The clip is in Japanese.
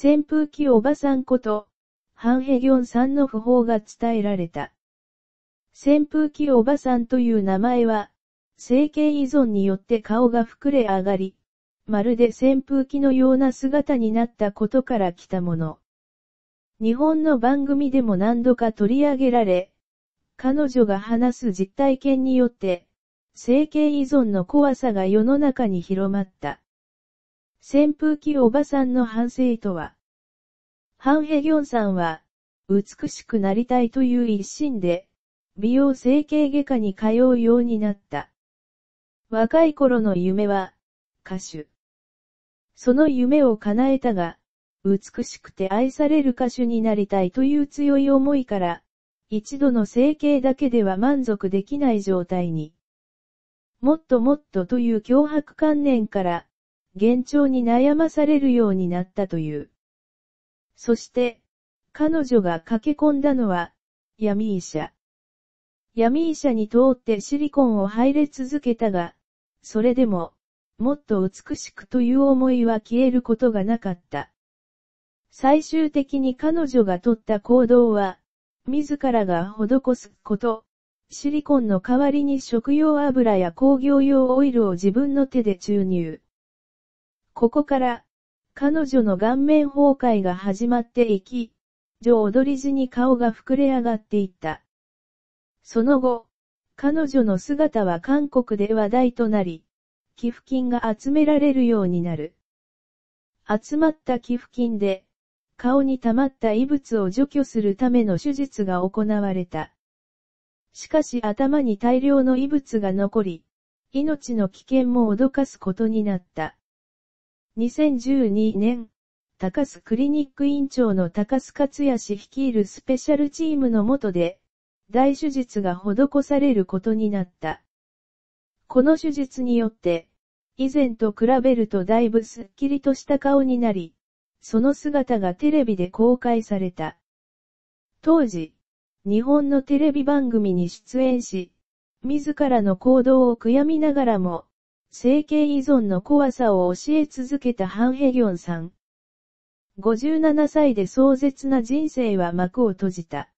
扇風機おばさんこと、ハンヘギョンさんの訃報が伝えられた。扇風機おばさんという名前は、整形依存によって顔が膨れ上がり、まるで扇風機のような姿になったことから来たもの。日本の番組でも何度か取り上げられ、彼女が話す実体験によって、整形依存の怖さが世の中に広まった。扇風機おばさんの反省とは、ハンヘギョンさんは、美しくなりたいという一心で、美容整形外科に通うようになった。若い頃の夢は、歌手。その夢を叶えたが、美しくて愛される歌手になりたいという強い思いから、一度の整形だけでは満足できない状態に。もっともっとという脅迫観念から、幻聴に悩まされるようになったという。そして、彼女が駆け込んだのは、闇医者。闇医者に通ってシリコンを入れ続けたが、それでも、もっと美しくという思いは消えることがなかった。最終的に彼女が取った行動は、自らが施すこと、シリコンの代わりに食用油や工業用オイルを自分の手で注入。ここから、彼女の顔面崩壊が始まっていき、女踊り地に顔が膨れ上がっていった。その後、彼女の姿は韓国で話題となり、寄付金が集められるようになる。集まった寄付金で、顔に溜まった異物を除去するための手術が行われた。しかし頭に大量の異物が残り、命の危険も脅かすことになった。2012年、高須クリニック院長の高須克氏率いるスペシャルチームの下で、大手術が施されることになった。この手術によって、以前と比べるとだいぶすっきりとした顔になり、その姿がテレビで公開された。当時、日本のテレビ番組に出演し、自らの行動を悔やみながらも、整形依存の怖さを教え続けたハンヘギョンさん。57歳で壮絶な人生は幕を閉じた。